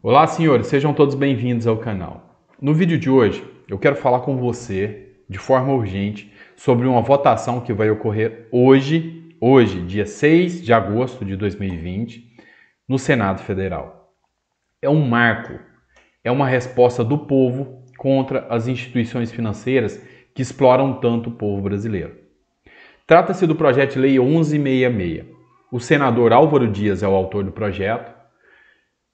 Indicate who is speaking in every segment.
Speaker 1: Olá, senhores, sejam todos bem-vindos ao canal. No vídeo de hoje, eu quero falar com você de forma urgente sobre uma votação que vai ocorrer hoje, hoje, dia 6 de agosto de 2020, no Senado Federal. É um marco, é uma resposta do povo contra as instituições financeiras que exploram tanto o povo brasileiro. Trata-se do projeto de lei 1166. O senador Álvaro Dias é o autor do projeto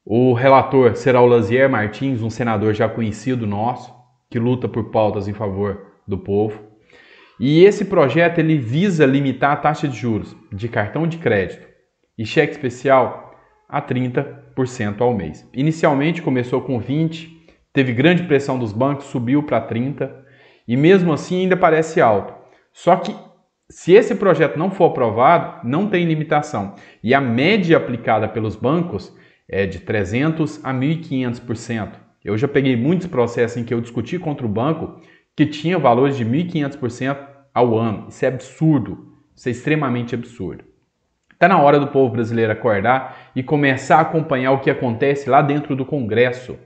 Speaker 1: o relator será o Lazier Martins, um senador já conhecido nosso, que luta por pautas em favor do povo. E esse projeto ele visa limitar a taxa de juros de cartão de crédito e cheque especial a 30% ao mês. Inicialmente começou com 20, teve grande pressão dos bancos, subiu para 30 e mesmo assim ainda parece alto. Só que se esse projeto não for aprovado, não tem limitação. E a média aplicada pelos bancos é de 300 a 1.500%. Eu já peguei muitos processos em que eu discuti contra o banco que tinha valores de 1.500% ao ano. Isso é absurdo, isso é extremamente absurdo. Está na hora do povo brasileiro acordar e começar a acompanhar o que acontece lá dentro do Congresso.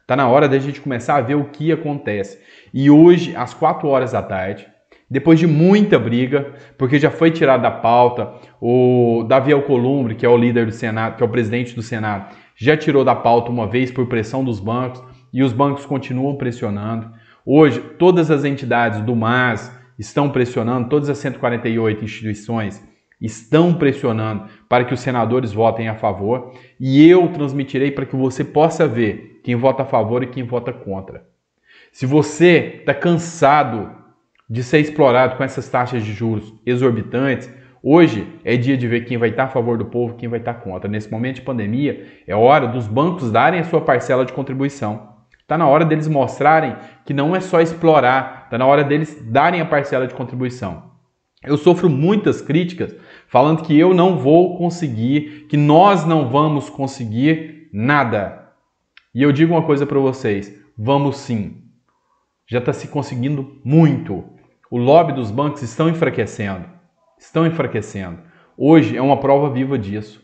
Speaker 1: Está na hora da gente começar a ver o que acontece. E hoje, às 4 horas da tarde, depois de muita briga, porque já foi tirado da pauta, o Davi Alcolumbre, que é o líder do Senado, que é o presidente do Senado, já tirou da pauta uma vez por pressão dos bancos e os bancos continuam pressionando. Hoje, todas as entidades do MAS estão pressionando, todas as 148 instituições estão pressionando para que os senadores votem a favor e eu transmitirei para que você possa ver quem vota a favor e quem vota contra. Se você está cansado de ser explorado com essas taxas de juros exorbitantes, Hoje é dia de ver quem vai estar a favor do povo, quem vai estar contra. Nesse momento de pandemia, é hora dos bancos darem a sua parcela de contribuição. Está na hora deles mostrarem que não é só explorar, está na hora deles darem a parcela de contribuição. Eu sofro muitas críticas falando que eu não vou conseguir, que nós não vamos conseguir nada. E eu digo uma coisa para vocês: vamos sim. Já está se conseguindo muito. O lobby dos bancos estão enfraquecendo. Estão enfraquecendo. Hoje é uma prova viva disso.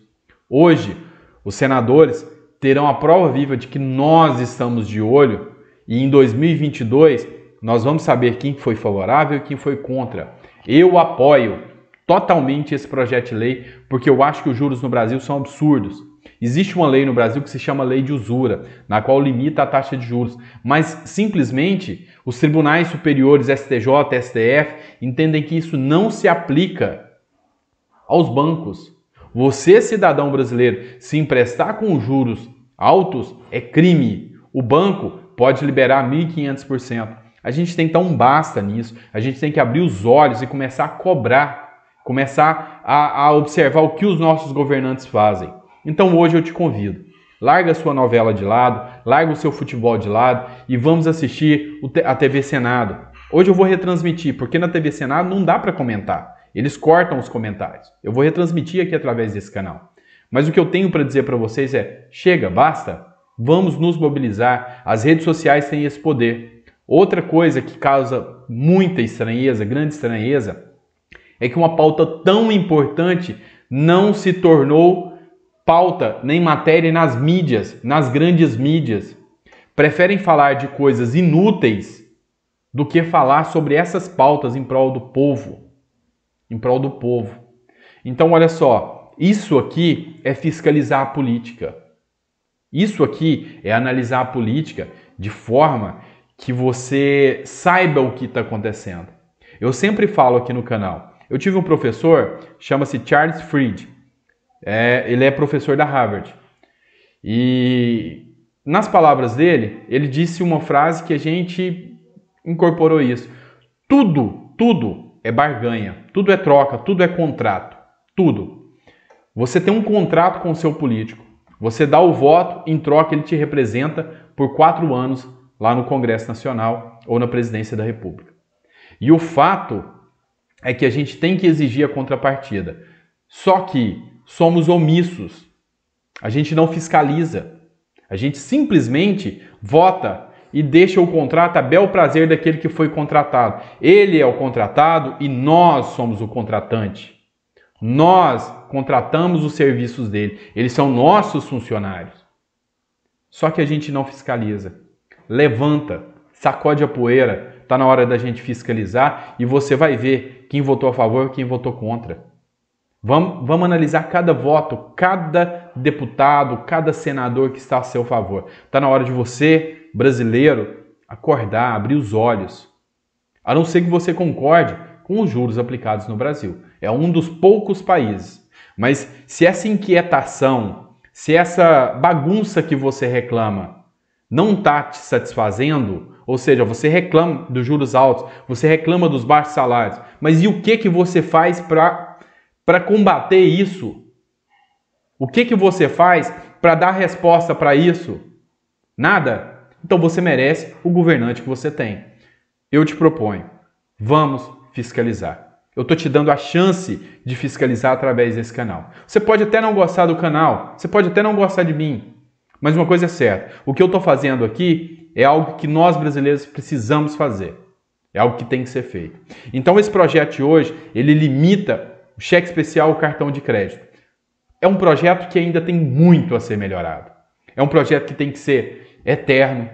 Speaker 1: Hoje, os senadores terão a prova viva de que nós estamos de olho e em 2022 nós vamos saber quem foi favorável e quem foi contra. Eu apoio totalmente esse projeto de lei porque eu acho que os juros no Brasil são absurdos. Existe uma lei no Brasil que se chama lei de usura, na qual limita a taxa de juros, mas simplesmente os tribunais superiores STJ, STF entendem que isso não se aplica aos bancos. Você, cidadão brasileiro, se emprestar com juros altos é crime. O banco pode liberar 1500%. A gente tem que dar um basta nisso. A gente tem que abrir os olhos e começar a cobrar, começar a, a observar o que os nossos governantes fazem. Então hoje eu te convido. Larga a sua novela de lado, larga o seu futebol de lado e vamos assistir a TV Senado. Hoje eu vou retransmitir, porque na TV Senado não dá para comentar. Eles cortam os comentários. Eu vou retransmitir aqui através desse canal. Mas o que eu tenho para dizer para vocês é: chega, basta. Vamos nos mobilizar. As redes sociais têm esse poder. Outra coisa que causa muita estranheza, grande estranheza, é que uma pauta tão importante não se tornou pauta nem matéria nas mídias, nas grandes mídias. Preferem falar de coisas inúteis do que falar sobre essas pautas em prol do povo. Em prol do povo. Então, olha só, isso aqui é fiscalizar a política. Isso aqui é analisar a política de forma que você saiba o que está acontecendo. Eu sempre falo aqui no canal. Eu tive um professor, chama-se Charles Fried. É, ele é professor da Harvard. E nas palavras dele, ele disse uma frase que a gente incorporou isso. Tudo, tudo é barganha, tudo é troca, tudo é contrato, tudo. Você tem um contrato com o seu político. Você dá o voto, em troca ele te representa por quatro anos lá no Congresso Nacional ou na Presidência da República. E o fato é que a gente tem que exigir a contrapartida. Só que somos omissos. A gente não fiscaliza. A gente simplesmente vota e deixa o contrato a bel prazer daquele que foi contratado. Ele é o contratado e nós somos o contratante. Nós contratamos os serviços dele. Eles são nossos funcionários. Só que a gente não fiscaliza. Levanta, sacode a poeira. Está na hora da gente fiscalizar e você vai ver quem votou a favor e quem votou contra. Vamos, vamos analisar cada voto, cada deputado, cada senador que está a seu favor. Está na hora de você, brasileiro, acordar, abrir os olhos. A não ser que você concorde com os juros aplicados no Brasil. É um dos poucos países. Mas se essa inquietação, se essa bagunça que você reclama não está te satisfazendo, ou seja, você reclama dos juros altos, você reclama dos baixos salários, mas e o que, que você faz para para combater isso? O que, que você faz para dar resposta para isso? Nada? Então você merece o governante que você tem. Eu te proponho, vamos fiscalizar. Eu estou te dando a chance de fiscalizar através desse canal. Você pode até não gostar do canal, você pode até não gostar de mim, mas uma coisa é certa: o que eu estou fazendo aqui é algo que nós brasileiros precisamos fazer. É algo que tem que ser feito. Então esse projeto de hoje, ele limita cheque especial, ou cartão de crédito. É um projeto que ainda tem muito a ser melhorado. É um projeto que tem que ser eterno,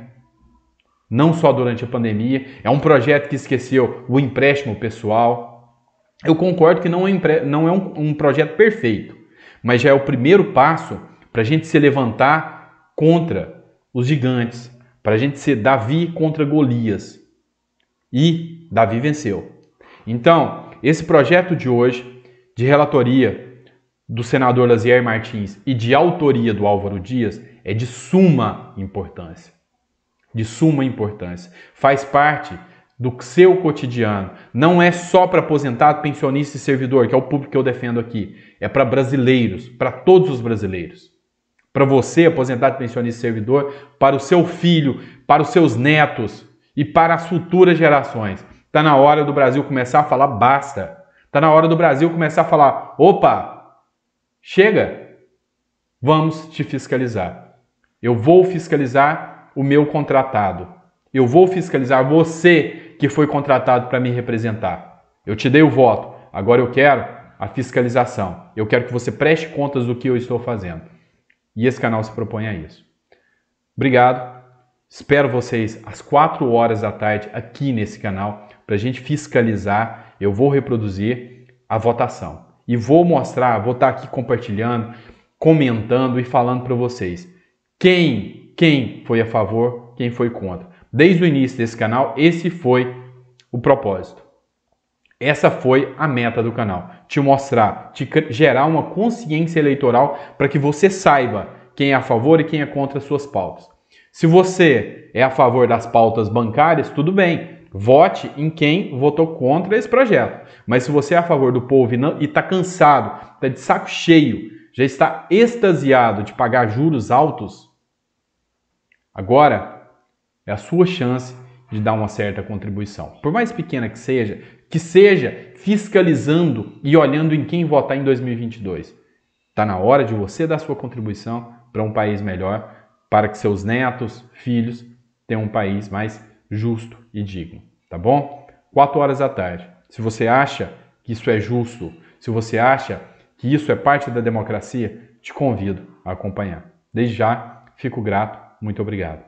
Speaker 1: não só durante a pandemia. É um projeto que esqueceu o empréstimo pessoal. Eu concordo que não é, não é um, um projeto perfeito, mas já é o primeiro passo para a gente se levantar contra os gigantes, para a gente ser Davi contra Golias. E Davi venceu. Então, esse projeto de hoje de relatoria do senador Lazier Martins e de autoria do Álvaro Dias é de suma importância. De suma importância. Faz parte do seu cotidiano. Não é só para aposentado, pensionista e servidor, que é o público que eu defendo aqui. É para brasileiros, para todos os brasileiros. Para você, aposentado, pensionista e servidor, para o seu filho, para os seus netos e para as futuras gerações. Está na hora do Brasil começar a falar basta. Está na hora do Brasil começar a falar: opa, chega, vamos te fiscalizar. Eu vou fiscalizar o meu contratado. Eu vou fiscalizar você que foi contratado para me representar. Eu te dei o voto, agora eu quero a fiscalização. Eu quero que você preste contas do que eu estou fazendo. E esse canal se propõe a isso. Obrigado. Espero vocês às 4 horas da tarde aqui nesse canal para a gente fiscalizar eu vou reproduzir a votação e vou mostrar, vou estar tá aqui compartilhando, comentando e falando para vocês quem, quem foi a favor, quem foi contra. Desde o início desse canal, esse foi o propósito. Essa foi a meta do canal, te mostrar, te gerar uma consciência eleitoral para que você saiba quem é a favor e quem é contra as suas pautas. Se você é a favor das pautas bancárias, tudo bem, vote em quem votou contra esse projeto. Mas se você é a favor do povo e está cansado, está de saco cheio, já está extasiado de pagar juros altos, agora é a sua chance de dar uma certa contribuição. Por mais pequena que seja, que seja fiscalizando e olhando em quem votar em 2022. Está na hora de você dar sua contribuição para um país melhor, para que seus netos, filhos tenham um país mais justo e digno, tá bom? 4 horas da tarde. Se você acha que isso é justo, se você acha que isso é parte da democracia, te convido a acompanhar. Desde já, fico grato, muito obrigado.